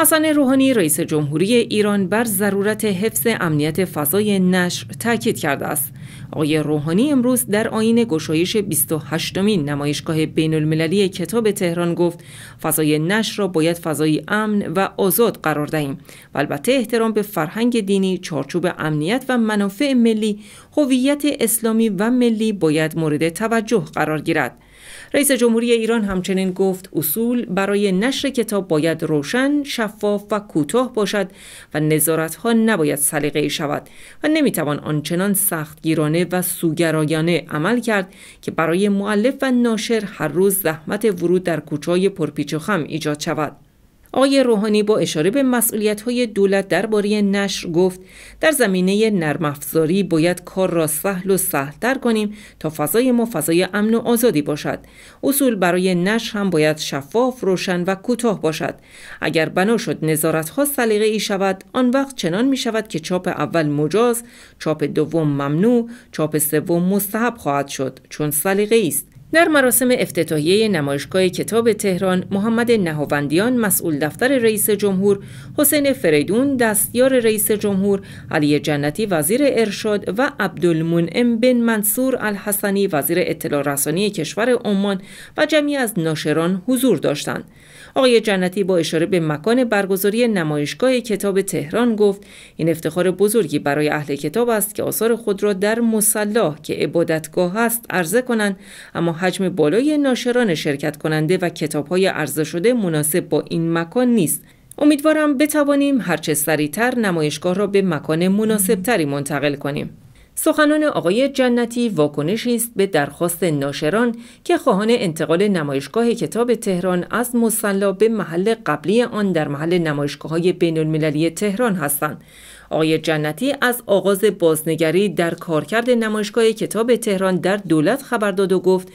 حسن روحانی رئیس جمهوری ایران بر ضرورت حفظ امنیت فضای نشر تاکید کرده است. آقای روحانی امروز در آین گشایش 28 مین نمایشگاه بین المللی کتاب تهران گفت فضای نشر را باید فضای امن و آزاد قرار دهیم و البته احترام به فرهنگ دینی، چارچوب امنیت و منافع ملی، هویت اسلامی و ملی باید مورد توجه قرار گیرد. رئیس جمهوری ایران همچنین گفت اصول برای نشر کتاب باید روشن، شفاف و کوتاه باشد و نظارتها نباید سلیقه‌ای شود و نمیتوان آنچنان سختگیرانه و سوگرایانه عمل کرد که برای معلف و ناشر هر روز زحمت ورود در کوچای پرپیچ و خم ایجاد شود. آقای روحانی با اشاره به مسئولیت‌های دولت درباره نشر گفت در زمینه نرم باید کار را سهل و در کنیم تا فضای ما فضای امن و آزادی باشد اصول برای نشر هم باید شفاف روشن و کوتاه باشد اگر بنا شد نظارتها سلیقه ای شود آن وقت چنان می شود که چاپ اول مجاز چاپ دوم ممنوع چاپ سوم مستحب خواهد شد چون سلیقه است در مراسم افتتاحیه نمایشگاه کتاب تهران محمد نهاوندیان مسئول دفتر رئیس جمهور حسین فریدون دستیار رئیس جمهور علی جنتی وزیر ارشاد و عبدالمنعم بن منصور الحسنی وزیر اطلاع رسانی کشور عمان و جمعی از ناشران حضور داشتند آقای جنتی با اشاره به مکان برگزاری نمایشگاه کتاب تهران گفت این افتخار بزرگی برای اهل کتاب است که آثار خود را در مصلاح که عبادتگاه است عرضه کنند اما حجم بالای ناشران شرکت کننده و کتابهای عرضه شده مناسب با این مکان نیست امیدوارم بتوانیم هرچه سریعتر نمایشگاه را به مکان مناسبتری منتقل کنیم سخنان آقای جنتی واکنشی است به درخواست ناشران که خواهان انتقال نمایشگاه کتاب تهران از مصلا به محل قبلی آن در محل نمایشگاه های بین المللی تهران هستند. آقای جنتی از آغاز بازنگری در کارکرد نمایشگاه کتاب تهران در دولت خبر داد و گفت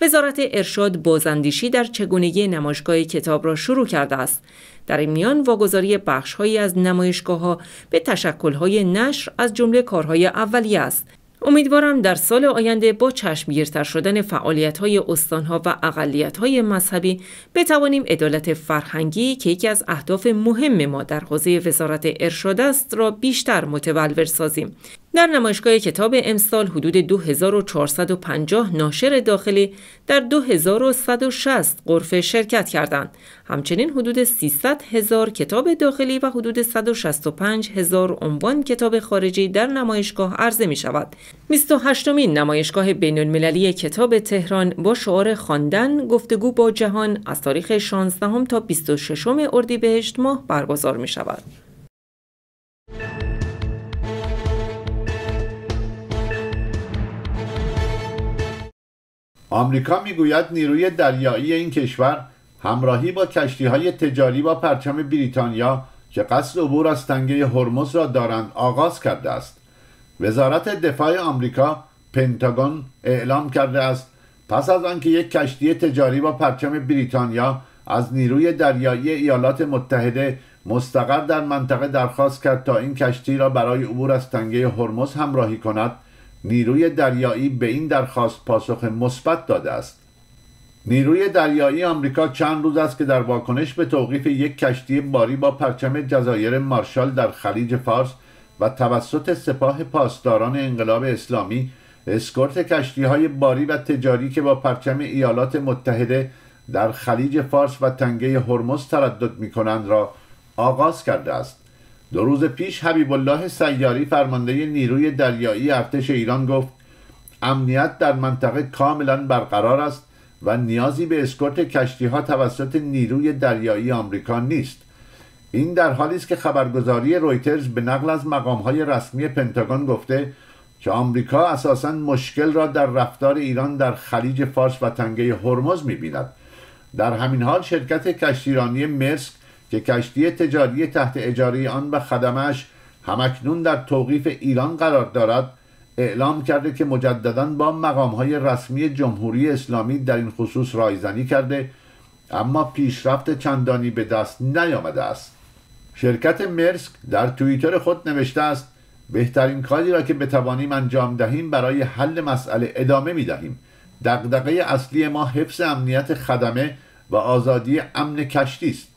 وزارت ارشاد بازاندیشی در چگونگی نمایشگاه کتاب را شروع کرده است در این میان واگذاری بخشهایی از نمایشگاه ها به تشکلهای نشر از جمله کارهای اولیه است امیدوارم در سال آینده با چشمگیرتر شدن فعالیت های ها و اقلیت های مذهبی بتوانیم عدالت فرهنگی که یکی از اهداف مهم ما در حوزه وزارت ارشاد است را بیشتر متولور سازیم در نمایشگاه کتاب امسال حدود 2450 ناشر داخلی در 2160 قرفه شرکت کردند. همچنین حدود 300 هزار کتاب داخلی و حدود 165 هزار عنوان کتاب خارجی در نمایشگاه عرضه می شود. 28 مین نمایشگاه بین المللی کتاب تهران با شعار خواندن گفتگو با جهان از تاریخ 16 تا 26 اردیبهشت ماه برگزار می شود. آمریکا میگوید نیروی دریایی این کشور همراهی با کشتی های تجاری با پرچم بریتانیا که قصد عبور از تنگه هرمز را دارند آغاز کرده است وزارت دفاع آمریکا پنتاگون اعلام کرده است پس از آنکه یک کشتی تجاری با پرچم بریتانیا از نیروی دریایی ایالات متحده مستقر در منطقه درخواست کرد تا این کشتی را برای عبور از تنگه هرمز همراهی کند نیروی دریایی به این درخواست پاسخ مثبت داده است نیروی دریایی آمریکا چند روز است که در واکنش به توقیف یک کشتی باری با پرچم جزایر مارشال در خلیج فارس و توسط سپاه پاسداران انقلاب اسلامی اسکورت کشتی های باری و تجاری که با پرچم ایالات متحده در خلیج فارس و تنگه هرمز تردد می کنند را آغاز کرده است دو روز پیش حبیب الله سیاری فرمانده نیروی دریایی ارتش ایران گفت امنیت در منطقه کاملا برقرار است و نیازی به اسکورت کشتی ها توسط نیروی دریایی آمریکا نیست این در حالی است که خبرگزاری رویترز به نقل از مقام های رسمی پنتاگون گفته که آمریکا اساسا مشکل را در رفتار ایران در خلیج فارس و تنگه هرمز میبیند در همین حال شرکت کشتیرانی مرسک که کشتی تجاری تحت اجاره آن و خدمش همکنون در توقیف ایران قرار دارد اعلام کرده که مجددا با های رسمی جمهوری اسلامی در این خصوص رایزنی کرده اما پیشرفت چندانی به دست نیامده است شرکت مرسک در توییتر خود نوشته است بهترین کاری را که بتوانیم انجام دهیم برای حل مسئله ادامه می دهیم دقدقه اصلی ما حفظ امنیت خدمه و آزادی امن کشتی است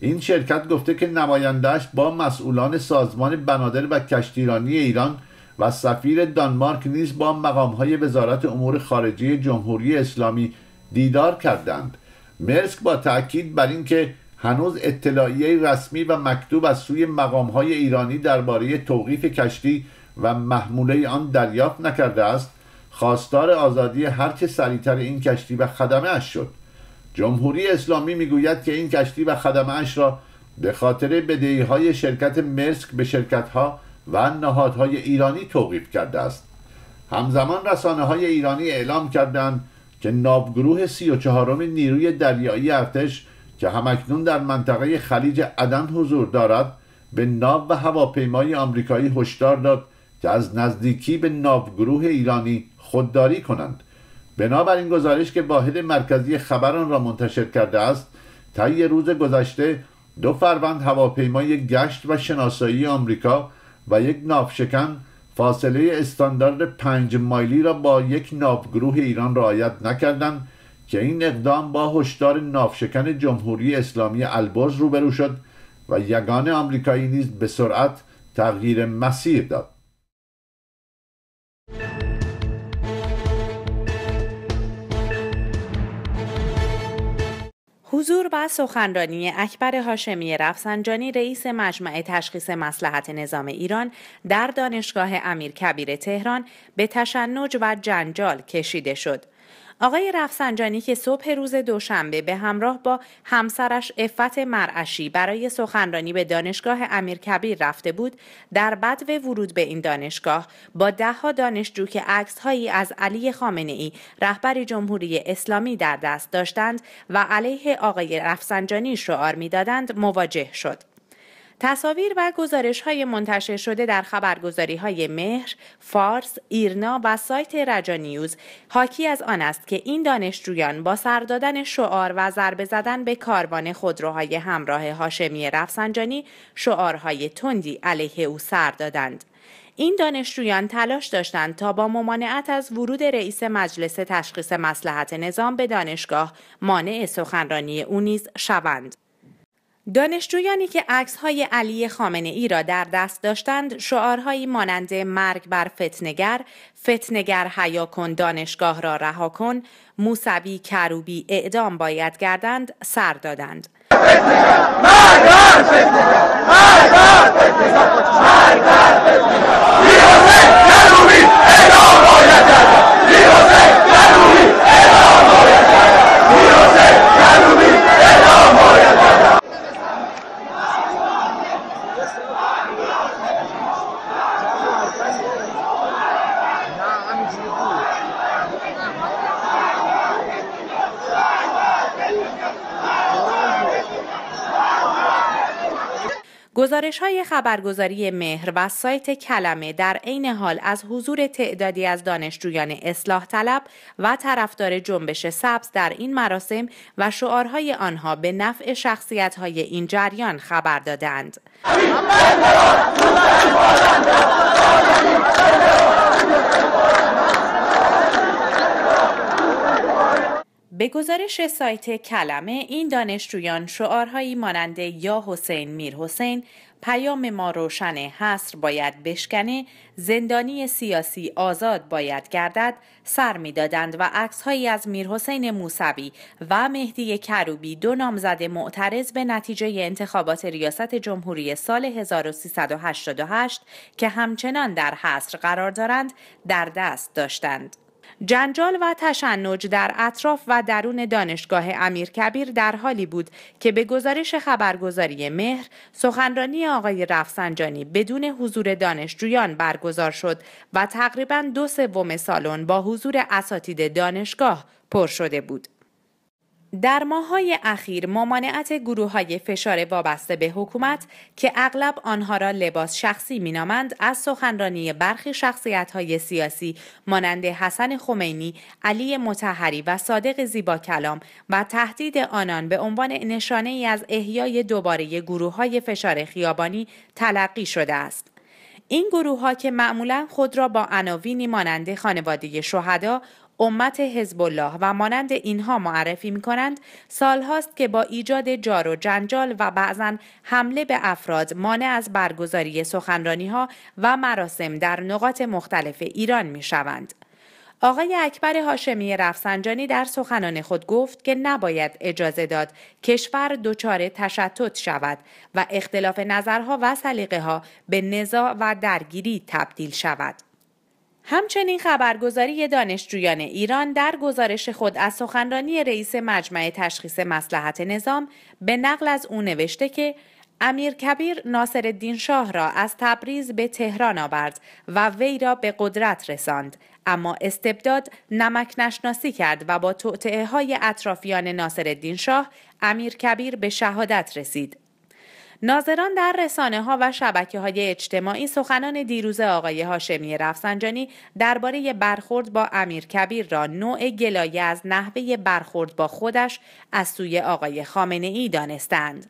این شرکت گفته که نمایندهش با مسئولان سازمان بنادر و کشتیرانی ایران و سفیر دانمارک نیز با مقامهای وزارت امور خارجه جمهوری اسلامی دیدار کردند مرسک با تاکید بر اینکه هنوز اطلاعیه رسمی و مکتوب از سوی مقامهای ایرانی درباره توقیف کشتی و محموله آن دریافت نکرده است خواستار آزادی هرچه سریعتر این کشتی و خدمه اش شد جمهوری اسلامی میگوید که این کشتی و خدمه اش را به خاطر بدهی های شرکت مرسک به شرکت ها و نهادهای ایرانی توقیف کرده است همزمان رسانه های ایرانی اعلام کردند که نابگروه سی و نیروی دریایی ارتش که همکنون در منطقه خلیج عدن حضور دارد به ناو و هواپیمای آمریکایی هشدار داد که از نزدیکی به ناوگروه ایرانی خودداری کنند بنابراین گزارش که واحد مرکزی خبران را منتشر کرده است طی روز گذشته دو فروند هواپیمای گشت و شناسایی آمریکا و یک ناوشکن فاصله استاندارد پنج مایلی را با یک ناوگروه ایران رعایت نکردند که این اقدام با هشدار ناوشکن جمهوری اسلامی البرز روبرو شد و یگان آمریکایی نیز به سرعت تغییر مسیر داد حضور و سخنرانی اکبر هاشمی رفسنجانی رئیس مجمع تشخیص مسلحت نظام ایران در دانشگاه امیر کبیر تهران به تشنج و جنجال کشیده شد. آقای رفسنجانی که صبح روز دوشنبه به همراه با همسرش افت مرعشی برای سخنرانی به دانشگاه امیرکبیر رفته بود در و ورود به این دانشگاه با دهها دانشجو که هایی از علی خامنه ای رهبر جمهوری اسلامی در دست داشتند و علیه آقای رفسنجانی شعار میدادند مواجه شد تصاویر و گزارش های منتشر شده در خبرگزاری های مهر، فارس، ایرنا و سایت رجا نیوز حاکی از آن است که این دانشجویان با سر دادن شعار و ضربه زدن به کاروان خودروهای همراه هاشمی رفسنجانی شعارهای تندی علیه او سر دادند. این دانشجویان تلاش داشتند تا با ممانعت از ورود رئیس مجلس تشخیص مسلحت نظام به دانشگاه مانع سخنرانی او نیز شوند. دانشجویانی که های علی خامنه ای را در دست داشتند شعارهایی مانند مرگ بر فتنگر، فتنگر حیا کن دانشگاه را رها کن، موسوی کروبی اعدام باید گردند سر دادند. گزارش های خبرگزاری مهر و سایت کلمه در عین حال از حضور تعدادی از دانشجویان اصلاح طلب و طرفدار جنبش سبز در این مراسم و شعارهای آنها به نفع شخصیت های این جریان خبر دادند. به گزارش سایت کلمه این دانشجویان شعارهایی مانند یا حسین میر حسین پیام ما روشن حصر باید بشکنه زندانی سیاسی آزاد باید گردد سر میدادند و عکسهایی از میرحسین موسوی و مهدی کروبی دو نامزد معترض به نتیجه انتخابات ریاست جمهوری سال 1388 که همچنان در حصر قرار دارند در دست داشتند جنجال و تشنج در اطراف و درون دانشگاه امیرکبیر در حالی بود که به گزارش خبرگزاری مهر سخنرانی آقای رفسنجانی بدون حضور دانشجویان برگزار شد و تقریبا دو سوم سالن با حضور اساتید دانشگاه پر شده بود. در ماهای اخیر ممانعت گروه های فشار وابسته به حکومت که اغلب آنها را لباس شخصی مینامند از سخنرانی برخی شخصیت های سیاسی مانند حسن خمینی، علی متحری و صادق زیبا کلام و تهدید آنان به عنوان نشانه ای از احیای دوباره گروه های فشار خیابانی تلقی شده است. این گروه ها که معمولا خود را با عناوینی مانند خانواده شهدا، امت حزب الله و مانند اینها معرفی می کنند سالهاست که با ایجاد جار و جنجال و بعضا حمله به افراد مانع از برگزاری سخنرانی ها و مراسم در نقاط مختلف ایران می شوند. آقای اکبر هاشمی رفسنجانی در سخنان خود گفت که نباید اجازه داد کشور دچار تشتت شود و اختلاف نظرها و سلیقه ها به نزاع و درگیری تبدیل شود. همچنین خبرگزاری دانشجویان ایران در گزارش خود از سخنرانی رئیس مجمع تشخیص مسلحت نظام به نقل از او نوشته که امیر کبیر ناصر الدین شاه را از تبریز به تهران آورد و وی را به قدرت رساند اما استبداد نمک نشناسی کرد و با توطعه های اطرافیان ناصر الدین شاه امیر کبیر به شهادت رسید ناظران در رسانه ها و شبکه های اجتماعی سخنان دیروز آقای هاشمی رفسنجانی درباره برخورد با امیر کبیر را نوع گلایه از نحوه برخورد با خودش از سوی آقای خامنه ای دانستند.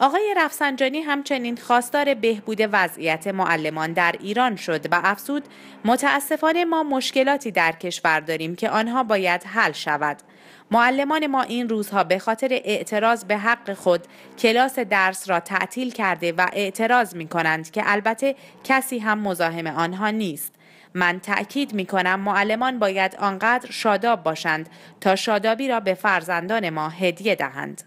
آقای رفسنجانی همچنین خواستار بهبود وضعیت معلمان در ایران شد و افزود متاسفانه ما مشکلاتی در کشور داریم که آنها باید حل شود. معلمان ما این روزها به خاطر اعتراض به حق خود کلاس درس را تعطیل کرده و اعتراض می کنند که البته کسی هم مزاحم آنها نیست. من تأکید می کنم معلمان باید آنقدر شاداب باشند تا شادابی را به فرزندان ما هدیه دهند.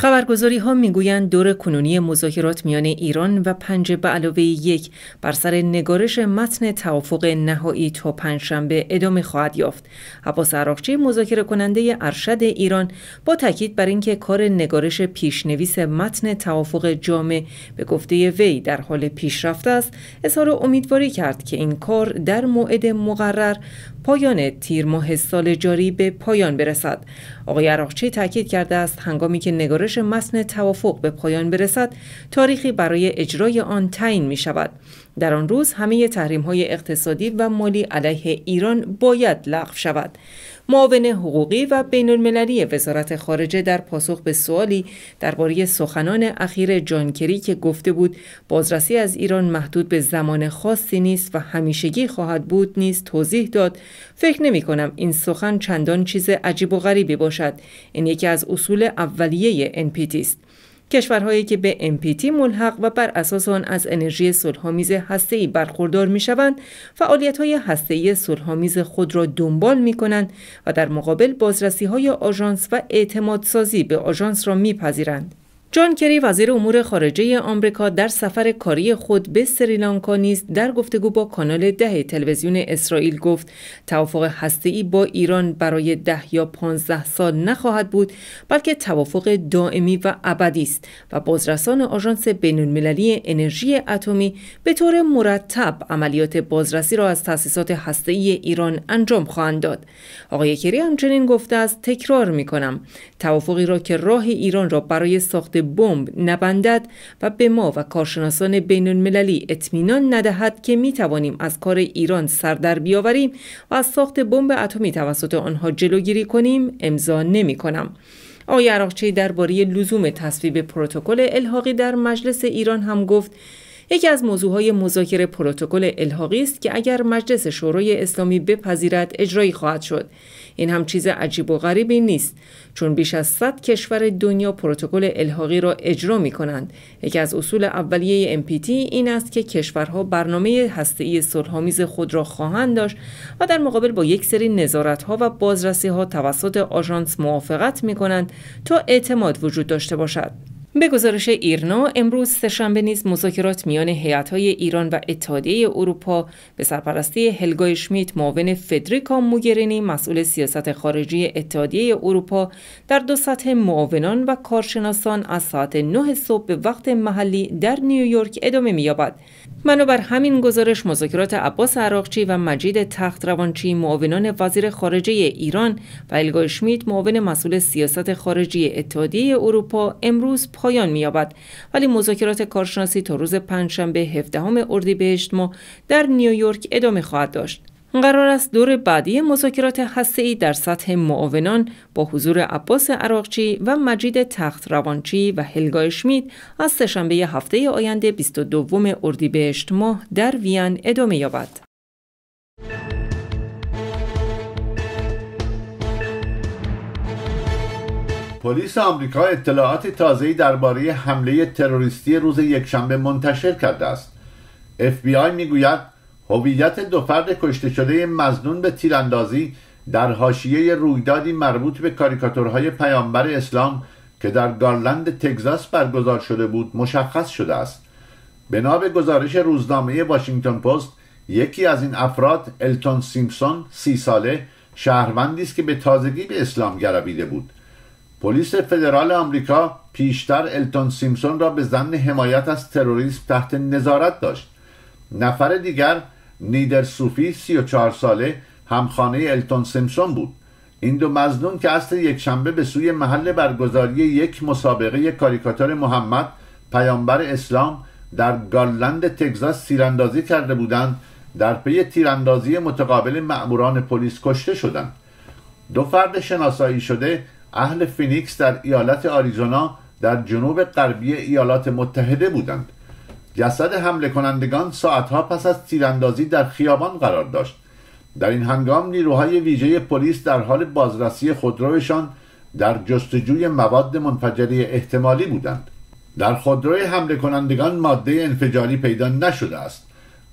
خبرگزاری ها میگویند دور کنونی مذاکرات میان ایران و پنج به علاوه یک بر سر نگارش متن توافق نهایی تا پنجشنبه ادامه خواهد یافت. عباس عراقچی مذاکره کننده ارشد ایران با تاکید بر اینکه کار نگارش پیشنویس متن توافق جامع به گفته وی در حال پیشرفت است، اظهار امیدواری کرد که این کار در موعد مقرر پایان تیر ماه سال جاری به پایان برسد آقای عراقچی تاکید کرده است هنگامی که نگارش متن توافق به پایان برسد تاریخی برای اجرای آن تعیین می شود در آن روز همه تحریم های اقتصادی و مالی علیه ایران باید لغو شود معاون حقوقی و بین المللی وزارت خارجه در پاسخ به سوالی درباره سخنان اخیر جان کری که گفته بود بازرسی از ایران محدود به زمان خاصی نیست و همیشگی خواهد بود نیست توضیح داد فکر نمی کنم این سخن چندان چیز عجیب و غریبی باشد این یکی از اصول اولیه NPT است کشورهایی که به MPT ملحق و بر اساس آن از انرژی صلحآمیز هسته‌ای برخوردار می‌شوند، فعالیت‌های هسته‌ای صلحآمیز خود را دنبال می‌کنند و در مقابل بازرسی‌های آژانس و اعتمادسازی به آژانس را می‌پذیرند. جان کری وزیر امور خارجه آمریکا در سفر کاری خود به سریلانکا نیز در گفتگو با کانال ده تلویزیون اسرائیل گفت توافق هسته‌ای با ایران برای ده یا 15 سال نخواهد بود بلکه توافق دائمی و ابدی است و بازرسان آژانس بین‌المللی انرژی اتمی به طور مرتب عملیات بازرسی را از تأسیسات هسته‌ای ایران انجام خواهند داد آقای کری همچنین گفته است تکرار می‌کنم توافقی را که راه ایران را برای ساخت بمب نبندد و به ما و کارشناسان بین المللی اطمینان ندهد که می توانیم از کار ایران سر در بیاوریم و از ساخت بمب اتمی توسط آنها جلوگیری کنیم امضا نمی کنم. آقای عراقچی درباره لزوم تصویب پروتکل الحاقی در مجلس ایران هم گفت یکی از موضوعهای مذاکره پروتکل الحاقی است که اگر مجلس شورای اسلامی بپذیرد اجرایی خواهد شد این هم چیز عجیب و غریبی نیست چون بیش از 100 کشور دنیا پروتکل الحاقی را اجرا می کنند یکی از اصول اولیه MPT این است که کشورها برنامه هسته‌ای صلحآمیز خود را خواهند داشت و در مقابل با یک سری نظارت‌ها و بازرسی‌ها توسط آژانس موافقت می کنند تا اعتماد وجود داشته باشد به گزارش ایرنا امروز سهشنبه نیز مذاکرات میان هیئت‌های ایران و اتحادیه اروپا به سرپرستی هلگای شمیت معاون فدریکا موگرینی مسئول سیاست خارجی اتحادیه اروپا در دو سطح معاونان و کارشناسان از ساعت 9 صبح به وقت محلی در نیویورک ادامه می‌یابد منو همین گزارش مذاکرات عباس عراقچی و مجید تخت روانچی معاونان وزیر خارجه ایران و الگا شمید معاون مسئول سیاست خارجی اتحادیه اروپا امروز پایان می‌یابد ولی مذاکرات کارشناسی تا روز پنجشنبه 17 اردیبهشت ما در نیویورک ادامه خواهد داشت قرار است دور بعدی مذاکرات هسته‌ای در سطح معاونان با حضور عباس عراقچی و مجید تخت روانچی و هلگای شمید از سهشنبه هفته آینده 22 اردیبهشت ماه در وین ادامه یابد. پلیس آمریکا اطلاعات تازه‌ای درباره حمله تروریستی روز یکشنبه منتشر کرده است. FBI میگوید هویت دو فرد کشته شده مزنون به تیراندازی در حاشیه رویدادی مربوط به کاریکاتورهای پیامبر اسلام که در گارلند تگزاس برگزار شده بود مشخص شده است بنا به گزارش روزنامه واشنگتن پست یکی از این افراد التون سیمپسون سی ساله شهروندی است که به تازگی به اسلام گرویده بود پلیس فدرال آمریکا پیشتر التون سیمپسون را به زن حمایت از تروریسم تحت نظارت داشت نفر دیگر نیدر و 34 ساله همخانه التون سمسون بود این دو مزنون که اصل یک شنبه به سوی محل برگزاری یک مسابقه کاریکاتور محمد پیامبر اسلام در گارلند تگزاس تیراندازی کرده بودند در پی تیراندازی متقابل مأموران پلیس کشته شدند دو فرد شناسایی شده اهل فینیکس در ایالت آریزونا در جنوب غربی ایالات متحده بودند جسد حمله کنندگان ساعتها پس از تیراندازی در خیابان قرار داشت در این هنگام نیروهای ویژه پلیس در حال بازرسی خودروشان در جستجوی مواد منفجره احتمالی بودند در خودروی حمله کنندگان ماده انفجاری پیدا نشده است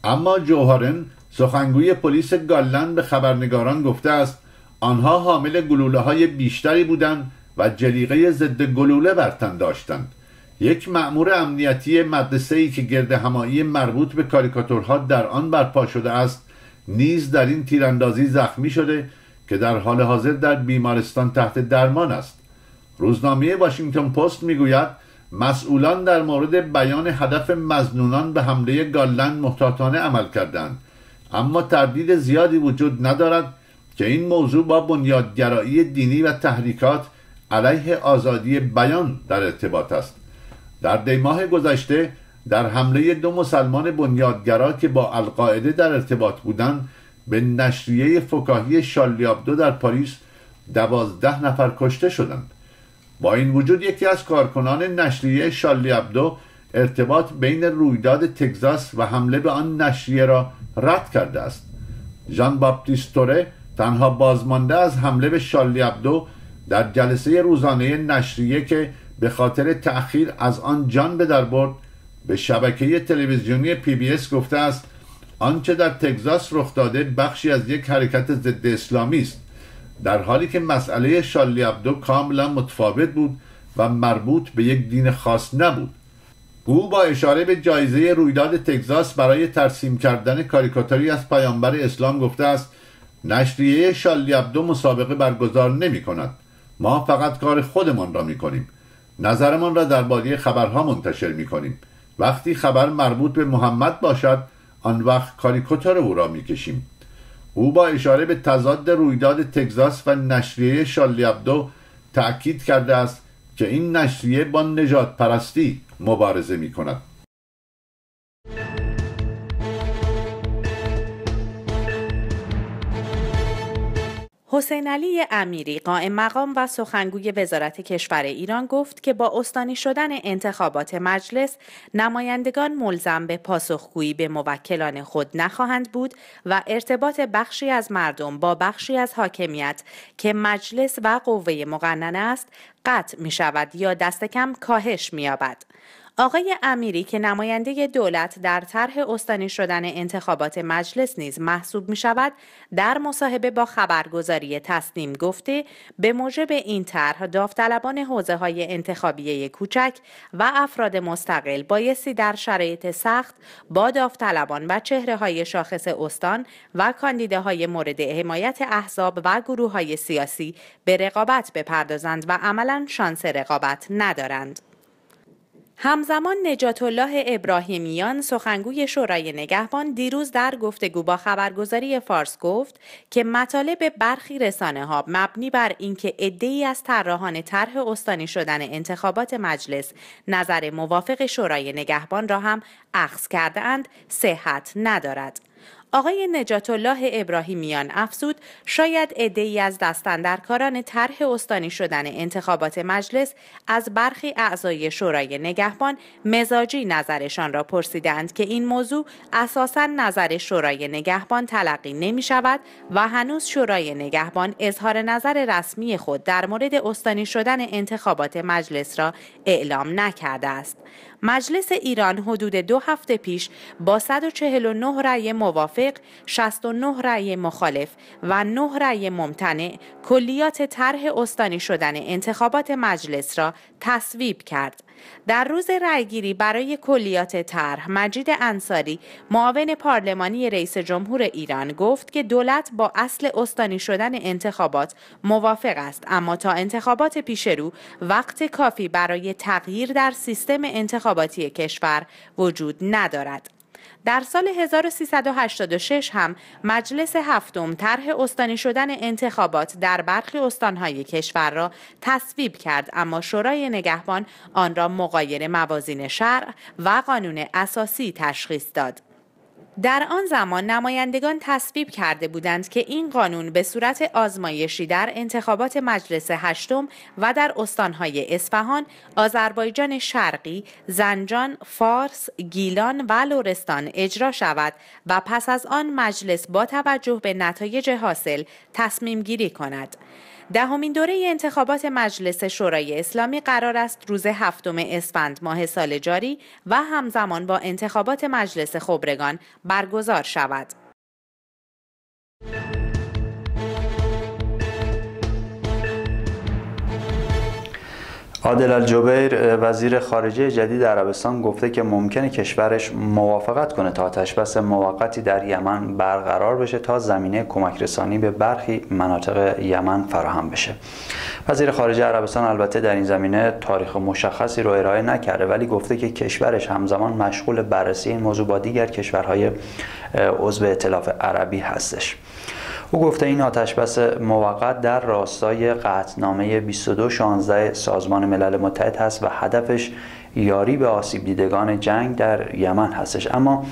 اما جوهارن سخنگوی پلیس گالند به خبرنگاران گفته است آنها حامل گلوله های بیشتری بودند و جلیقه ضد گلوله برتن داشتند یک مأمور امنیتی مدرسه ای که گرد همایی مربوط به کاریکاتورها در آن برپا شده است نیز در این تیراندازی زخمی شده که در حال حاضر در بیمارستان تحت درمان است روزنامه واشنگتن پست میگوید مسئولان در مورد بیان هدف مزنونان به حمله گالند محتاطانه عمل کردند اما تردید زیادی وجود ندارد که این موضوع با بنیادگرایی دینی و تحریکات علیه آزادی بیان در ارتباط است در دیماه گذشته در حمله دو مسلمان بنیادگرا که با القاعده در ارتباط بودند به نشریه فکاهی شالیابدو در پاریس دوازده نفر کشته شدند با این وجود یکی از کارکنان نشریه شالیابدو ارتباط بین رویداد تگزاس و حمله به آن نشریه را رد کرده است ژان توره تنها بازمانده از حمله به شالیابدو در جلسه روزانه نشریه که به خاطر تأخیر از آن جان به در برد به شبکه تلویزیونی پی بی اس گفته است آنچه در تگزاس رخ داده بخشی از یک حرکت ضد اسلامی است در حالی که مسئله شالیابدو ابدو کاملا متفاوت بود و مربوط به یک دین خاص نبود او با اشاره به جایزه رویداد تگزاس برای ترسیم کردن کاریکاتوری از پیامبر اسلام گفته است نشریه شالی مسابقه برگزار نمی کند ما فقط کار خودمان را می کنیم نظرمان را در درباره خبرها منتشر می کنیم وقتی خبر مربوط به محمد باشد آن وقت کاریکاتور او را می کشیم او با اشاره به تضاد رویداد تگزاس و نشریه شالی عبدو تأکید کرده است که این نشریه با نجات پرستی مبارزه می کند حسین علی امیری قائم مقام و سخنگوی وزارت کشور ایران گفت که با استانی شدن انتخابات مجلس نمایندگان ملزم به پاسخگویی به موکلان خود نخواهند بود و ارتباط بخشی از مردم با بخشی از حاکمیت که مجلس و قوه مقننه است قطع می شود یا دست کم کاهش می آقای امیری که نماینده دولت در طرح استانی شدن انتخابات مجلس نیز محسوب می شود در مصاحبه با خبرگزاری تصنیم گفته به موجب این طرح داوطلبان حوزه های انتخابیه کوچک و افراد مستقل بایستی در شرایط سخت با داوطلبان و چهره های شاخص استان و کاندیداهای مورد حمایت احزاب و گروه های سیاسی به رقابت بپردازند و عملا شانس رقابت ندارند. همزمان نجات الله ابراهیمیان سخنگوی شورای نگهبان دیروز در گفتگو با خبرگزاری فارس گفت که مطالب برخی رسانه ها مبنی بر اینکه ای از طراحان طرح استانی شدن انتخابات مجلس نظر موافق شورای نگهبان را هم عکس کرده اند صحت ندارد آقای نجات الله ابراهیمیان افسود شاید ای از دستاندرکاران طرح استانی شدن انتخابات مجلس از برخی اعضای شورای نگهبان مزاجی نظرشان را پرسیدند که این موضوع اساسا نظر شورای نگهبان تلقی نمی شود و هنوز شورای نگهبان اظهار نظر رسمی خود در مورد استانی شدن انتخابات مجلس را اعلام نکرده است. مجلس ایران حدود دو هفته پیش با 149 رأی موافق موافق 69 رأی مخالف و 9 رأی ممتنع کلیات طرح استانی شدن انتخابات مجلس را تصویب کرد. در روز رأیگیری برای کلیات طرح مجید انصاری معاون پارلمانی رئیس جمهور ایران گفت که دولت با اصل استانی شدن انتخابات موافق است اما تا انتخابات پیش رو وقت کافی برای تغییر در سیستم انتخاباتی کشور وجود ندارد در سال 1386 هم مجلس هفتم طرح استانی شدن انتخابات در برخی استانهای کشور را تصویب کرد اما شورای نگهبان آن را مقایر موازین شرع و قانون اساسی تشخیص داد. در آن زمان نمایندگان تصویب کرده بودند که این قانون به صورت آزمایشی در انتخابات مجلس هشتم و در استانهای اصفهان، آذربایجان شرقی، زنجان، فارس، گیلان و لورستان اجرا شود و پس از آن مجلس با توجه به نتایج حاصل تصمیم گیری کند. دهمین دوره انتخابات مجلس شورای اسلامی قرار است روز هفتم اسفند ماه سال جاری و همزمان با انتخابات مجلس خبرگان برگزار شود. عادل الجبیر وزیر خارجه جدید عربستان گفته که ممکن کشورش موافقت کنه تا آتشبس موقتی در یمن برقرار بشه تا زمینه کمک رسانی به برخی مناطق یمن فراهم بشه وزیر خارجه عربستان البته در این زمینه تاریخ مشخصی رو ارائه نکرده ولی گفته که کشورش همزمان مشغول بررسی این موضوع با دیگر کشورهای عضو اطلاف عربی هستش او گفته این آتش بس موقت در راستای قطعنامه 2216 سازمان ملل متحد هست و هدفش یاری به آسیب دیدگان جنگ در یمن هستش اما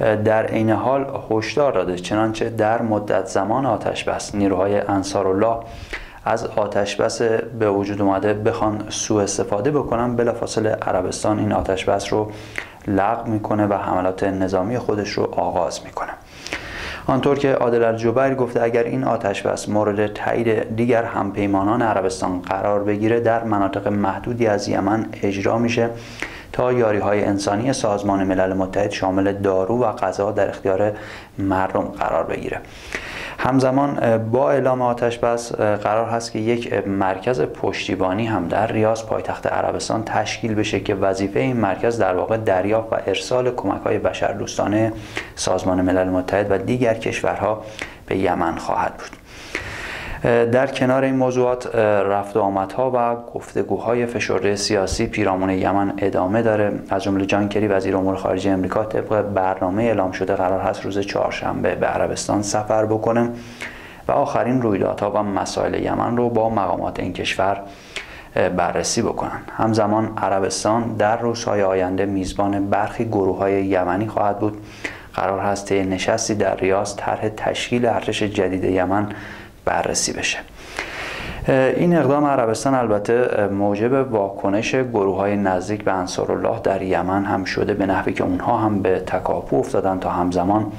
در عین حال هشدار داده چنانچه در مدت زمان آتش بس نیروهای انصار الله از آتش بس به وجود اومده بخوان سوء استفاده بکنن بلافاصله عربستان این آتش بس رو لغو میکنه و حملات نظامی خودش رو آغاز میکنه آنطور که عادل الجبیر گفته اگر این آتش بس مورد تایید دیگر همپیمانان عربستان قرار بگیره در مناطق محدودی از یمن اجرا میشه تا یاری های انسانی سازمان ملل متحد شامل دارو و غذا در اختیار مردم قرار بگیره همزمان با اعلام آتش بس قرار هست که یک مرکز پشتیبانی هم در ریاض پایتخت عربستان تشکیل بشه که وظیفه این مرکز در واقع دریافت و ارسال کمک های دوستانه، سازمان ملل متحد و دیگر کشورها به یمن خواهد بود در کنار این موضوعات رفت و آمدها و گفتگوهای فشرده سیاسی پیرامون یمن ادامه داره از جمله جان کری وزیر امور خارجه امریکا طبق برنامه اعلام شده قرار هست روز چهارشنبه به عربستان سفر بکنه و آخرین رویدادها و مسائل یمن رو با مقامات این کشور بررسی بکنن همزمان عربستان در روزهای آینده میزبان برخی گروه های یمنی خواهد بود قرار هست نشستی در ریاض طرح تشکیل ارتش جدید یمن بررسی بشه این اقدام عربستان البته موجب واکنش گروه های نزدیک به انصار الله در یمن هم شده به نحوی که اونها هم به تکاپو افتادن تا همزمان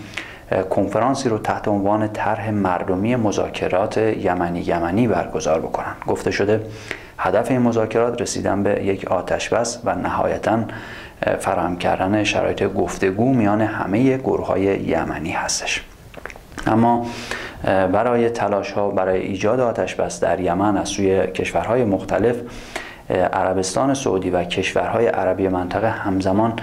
کنفرانسی رو تحت عنوان طرح مردمی مذاکرات یمنی یمنی برگزار بکنن گفته شده هدف این مذاکرات رسیدن به یک آتش بس و نهایتا فراهم کردن شرایط گفتگو میان همه گروه های یمنی هستش اما برای تلاش ها برای ایجاد آتش بس در یمن از سوی کشورهای مختلف عربستان سعودی و کشورهای عربی منطقه همزمان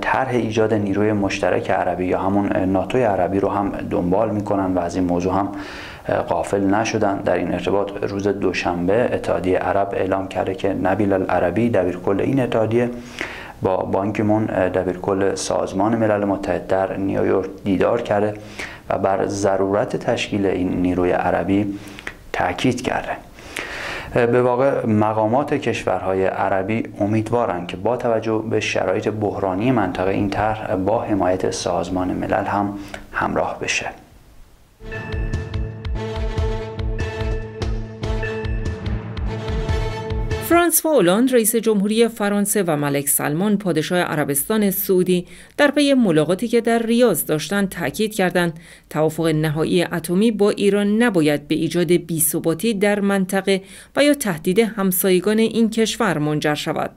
طرح ایجاد نیروی مشترک عربی یا همون ناتو عربی رو هم دنبال میکنن و از این موضوع هم قافل نشدن در این ارتباط روز دوشنبه اتحادیه عرب اعلام کرده که نبیل العربی دبیرکل این اتحادیه با بانکمون دبیرکل سازمان ملل متحد در نیویورک دیدار کرده و بر ضرورت تشکیل این نیروی عربی تاکید کرده به واقع مقامات کشورهای عربی امیدوارند که با توجه به شرایط بحرانی منطقه این طرح با حمایت سازمان ملل هم همراه بشه فرانسوا اولاند رئیس جمهوری فرانسه و ملک سلمان پادشاه عربستان سعودی در پی ملاقاتی که در ریاض داشتند تاکید کردند توافق نهایی اتمی با ایران نباید به ایجاد بی‌ثباتی در منطقه و یا تهدید همسایگان این کشور منجر شود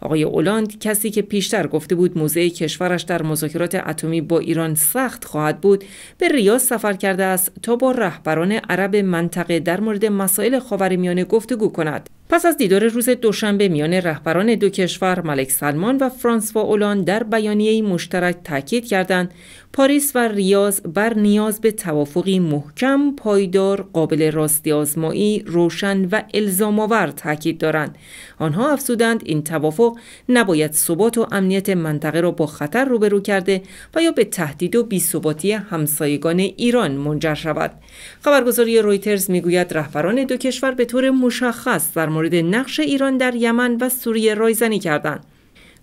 آقای اولاند کسی که پیشتر گفته بود موزه کشورش در مذاکرات اتمی با ایران سخت خواهد بود به ریاض سفر کرده است تا با رهبران عرب منطقه در مورد مسائل خاورمیانه گفتگو کند پس از دیدار روز دوشنبه میان رهبران دو کشور ملک سلمان و فرانسوا اولان در بیانیه مشترک تاکید کردند پاریس و ریاض بر نیاز به توافقی محکم، پایدار، قابل راستی آزمایی، روشن و الزامآور تاکید دارند. آنها افزودند این توافق نباید ثبات و امنیت منطقه را با خطر روبرو کرده و یا به تهدید و بی‌ثباتی همسایگان ایران منجر شود. خبرگزاری رویترز میگوید رهبران دو کشور به طور مشخص در مورد نقش ایران در یمن و سوریه رایزنی کردند.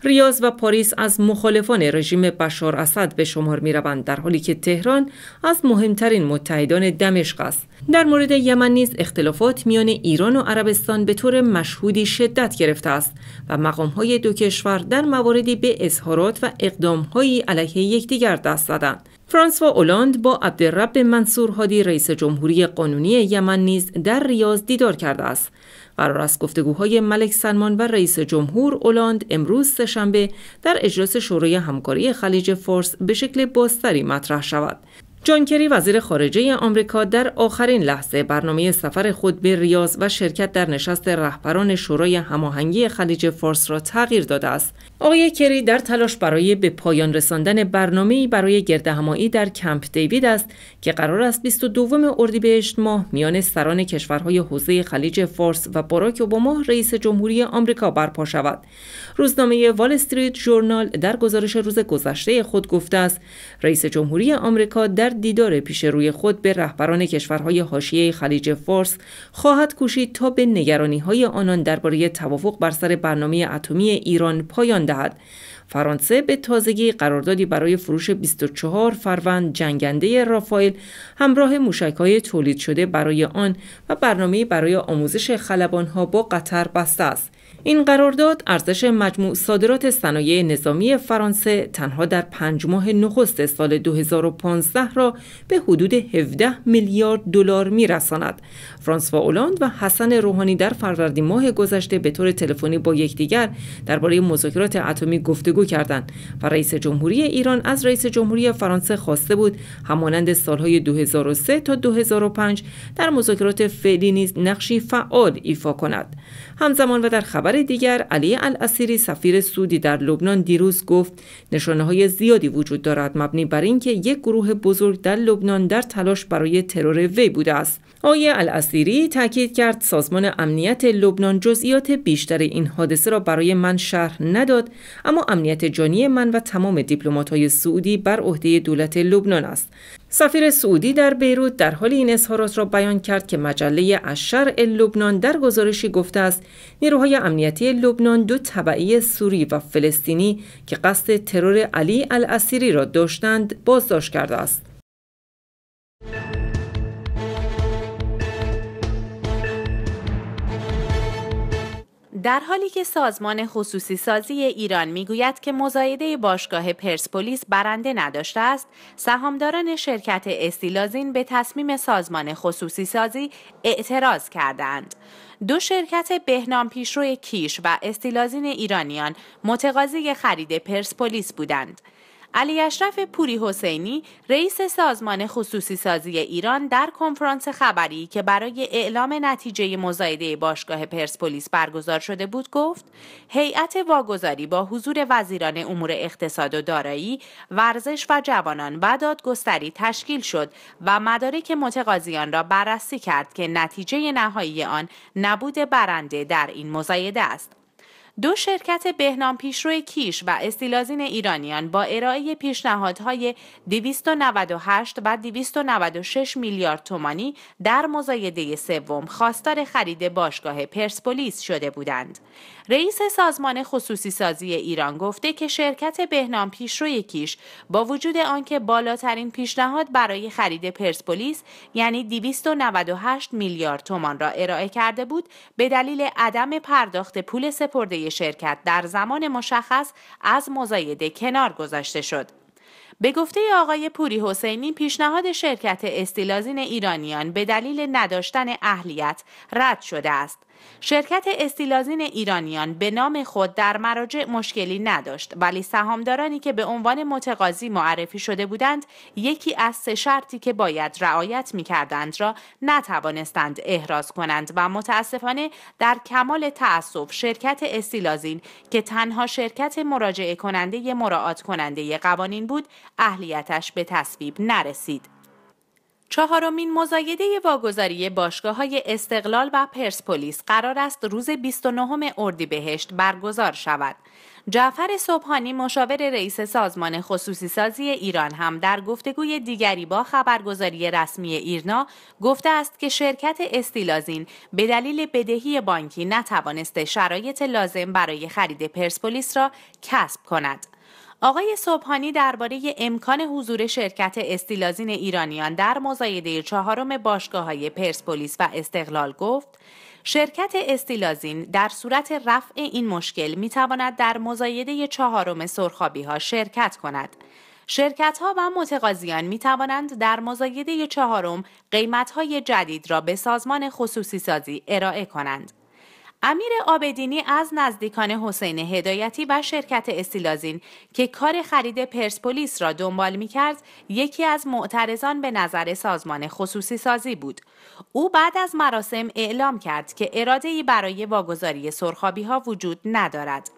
ریاض و پاریس از مخالفان رژیم بشار اسد به شمار می روند در حالی که تهران از مهمترین متحدان دمشق است در مورد یمن نیز اختلافات میان ایران و عربستان به طور مشهودی شدت گرفته است و مقام های دو کشور در مواردی به اظهارات و اقدام علیه یکدیگر دست زدند فرانسوا اولاند با عبدالرب منصور هادی رئیس جمهوری قانونی یمن نیز در ریاض دیدار کرده است. قرار است گفتگوهای ملک سلمان و رئیس جمهور اولاند امروز سهشنبه در اجلاس شورای همکاری خلیج فارس به شکل بازتری مطرح شود. جان وزیر خارجه آمریکا در آخرین لحظه برنامه سفر خود به ریاض و شرکت در نشست رهبران شورای هماهنگی خلیج فارس را تغییر داده است آقای کری در تلاش برای به پایان رساندن برنامه برای گردهمایی در کمپ دیوید است که قرار است 22 اردیبهشت ماه میان سران کشورهای حوزه خلیج فارس و باراک اوباما رئیس جمهوری آمریکا برپا شود. روزنامه وال استریت ژورنال در گزارش روز گذشته خود گفته است رئیس جمهوری آمریکا در دیدار پیش روی خود به رهبران کشورهای حاشیه خلیج فارس خواهد کوشید تا به نگرانی‌های آنان درباره توافق بر سر برنامه اتمی ایران پایان فرانسه به تازگی قراردادی برای فروش 24 فروند جنگنده رافائل همراه موشک های تولید شده برای آن و برنامه برای آموزش ها با قطر بسته است این قرارداد ارزش مجموع صادرات صنایع نظامی فرانسه تنها در پنج ماه نخست سال 2015 را به حدود 17 میلیارد دلار میرساند. فرانسوا اولاند و حسن روحانی در فروردین ماه گذشته به طور تلفنی با یکدیگر درباره مذاکرات اتمی گفتگو کردند و رئیس جمهوری ایران از رئیس جمهوری فرانسه خواسته بود همانند سالهای 2003 تا 2005 در مذاکرات فعلی نیز نقشی فعال ایفا کند. همزمان و در خبر دیگر علی الاسیری سفیر سودی در لبنان دیروز گفت نشانه های زیادی وجود دارد مبنی بر اینکه یک گروه بزرگ در لبنان در تلاش برای ترور وی بوده است آیه الاسیری تاکید کرد سازمان امنیت لبنان جزئیات بیشتر این حادثه را برای من شرح نداد اما امنیت جانی من و تمام های سعودی بر عهده دولت لبنان است سفیر سعودی در بیروت در حال این اظهارات را بیان کرد که مجله اشر لبنان در گزارشی گفته است نیروهای امنیتی لبنان دو طبعی سوری و فلسطینی که قصد ترور علی الاسیری را داشتند بازداشت کرده است در حالی که سازمان خصوصی سازی ایران میگوید که مزایده باشگاه پرسپولیس برنده نداشته است، سهامداران شرکت استیلازین به تصمیم سازمان خصوصی سازی اعتراض کردند. دو شرکت بهنام پیشرو کیش و استیلازین ایرانیان متقاضی خرید پرسپولیس بودند. علی اشرف پوری حسینی رئیس سازمان خصوصی سازی ایران در کنفرانس خبری که برای اعلام نتیجه مزایده باشگاه پرسپولیس برگزار شده بود گفت هیئت واگذاری با حضور وزیران امور اقتصاد و دارایی ورزش و جوانان و دادگستری تشکیل شد و مدارک متقاضیان را بررسی کرد که نتیجه نهایی آن نبود برنده در این مزایده است دو شرکت بهنام پیشرو کیش و استیلازین ایرانیان با ارائه پیشنهادهای 298 و 296 میلیارد تومانی در مزایده سوم خواستار خرید باشگاه پرسپولیس شده بودند. رئیس سازمان خصوصی سازی ایران گفته که شرکت بهنام پیشرو کیش با وجود آنکه بالاترین پیشنهاد برای خرید پرسپولیس یعنی 298 میلیارد تومان را ارائه کرده بود به دلیل عدم پرداخت پول سپرده شرکت در زمان مشخص از مزایده کنار گذاشته شد. به گفته آقای پوری حسینی پیشنهاد شرکت استیلازین ایرانیان به دلیل نداشتن اهلیت رد شده است. شرکت استیلازین ایرانیان به نام خود در مراجع مشکلی نداشت ولی سهامدارانی که به عنوان متقاضی معرفی شده بودند یکی از سه شرطی که باید رعایت می کردند را نتوانستند احراز کنند و متاسفانه در کمال تأسف شرکت استیلازین که تنها شرکت مراجعه کننده مراعات کننده قوانین بود اهلیتش به تصویب نرسید. چهارمین مزایده واگذاری باشگاه های استقلال و پرسپولیس قرار است روز 29 اردیبهشت برگزار شود. جعفر صبحانی مشاور رئیس سازمان خصوصی سازی ایران هم در گفتگوی دیگری با خبرگزاری رسمی ایرنا گفته است که شرکت استیلازین به دلیل بدهی بانکی نتوانسته شرایط لازم برای خرید پرسپولیس را کسب کند. آقای صبحانی درباره امکان حضور شرکت استیلازین ایرانیان در مزایده چهارم باشگاه های پرسپولیس و استقلال گفت شرکت استیلازین در صورت رفع این مشکل می در مزایده چهارم سرخابی ها شرکت کند. شرکت ها و متقاضیان می توانند در مزایده چهارم قیمت های جدید را به سازمان خصوصی سازی ارائه کنند. امیر آبدینی از نزدیکان حسین هدایتی و شرکت استیلازین که کار خرید پرسپولیس را دنبال می کرد، یکی از معترضان به نظر سازمان خصوصی سازی بود. او بعد از مراسم اعلام کرد که اراده ای برای واگذاری سرخابی ها وجود ندارد.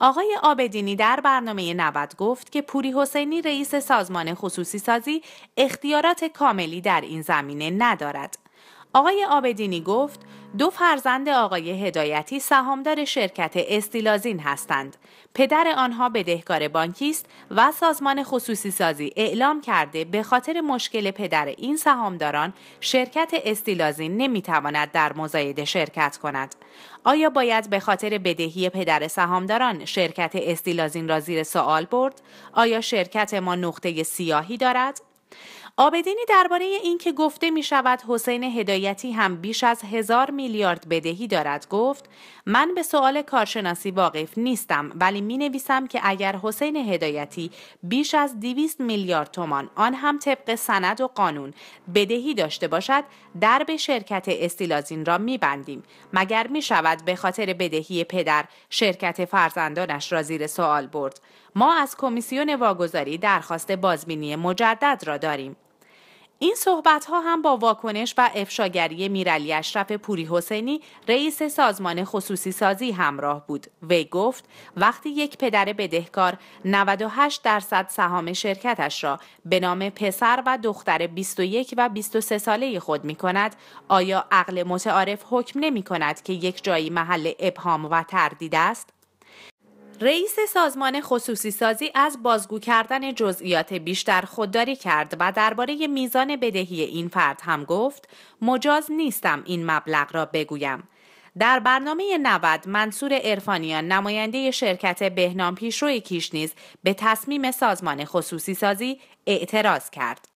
آقای آبدینی در برنامه 90 گفت که پوری حسینی رئیس سازمان خصوصی سازی اختیارات کاملی در این زمینه ندارد. آقای آبدینی گفت دو فرزند آقای هدایتی سهامدار شرکت استیلازین هستند. پدر آنها بدهکار بانکی است و سازمان خصوصی سازی اعلام کرده به خاطر مشکل پدر این سهامداران شرکت استیلازین نمیتواند در مزایده شرکت کند. آیا باید به خاطر بدهی پدر سهامداران شرکت استیلازین را زیر سوال برد؟ آیا شرکت ما نقطه سیاهی دارد؟ آبدینی درباره اینکه گفته می شود حسین هدایتی هم بیش از هزار میلیارد بدهی دارد گفت من به سوال کارشناسی واقف نیستم ولی می نویسم که اگر حسین هدایتی بیش از دیویست میلیارد تومان آن هم طبق سند و قانون بدهی داشته باشد در به شرکت استیلازین را می بندیم مگر می شود به خاطر بدهی پدر شرکت فرزندانش را زیر سوال برد ما از کمیسیون واگذاری درخواست بازبینی مجدد را داریم این صحبت ها هم با واکنش و افشاگری میرعلی اشرف پوری حسینی رئیس سازمان خصوصی سازی همراه بود وی گفت وقتی یک پدر بدهکار 98 درصد سهام شرکتش را به نام پسر و دختر 21 و 23 ساله خود می کند آیا عقل متعارف حکم نمی کند که یک جایی محل ابهام و تردید است رئیس سازمان خصوصی سازی از بازگو کردن جزئیات بیشتر خودداری کرد و درباره میزان بدهی این فرد هم گفت مجاز نیستم این مبلغ را بگویم. در برنامه 90 منصور ارفانیان نماینده شرکت بهنام پیشروی کیش نیز به تصمیم سازمان خصوصی سازی اعتراض کرد.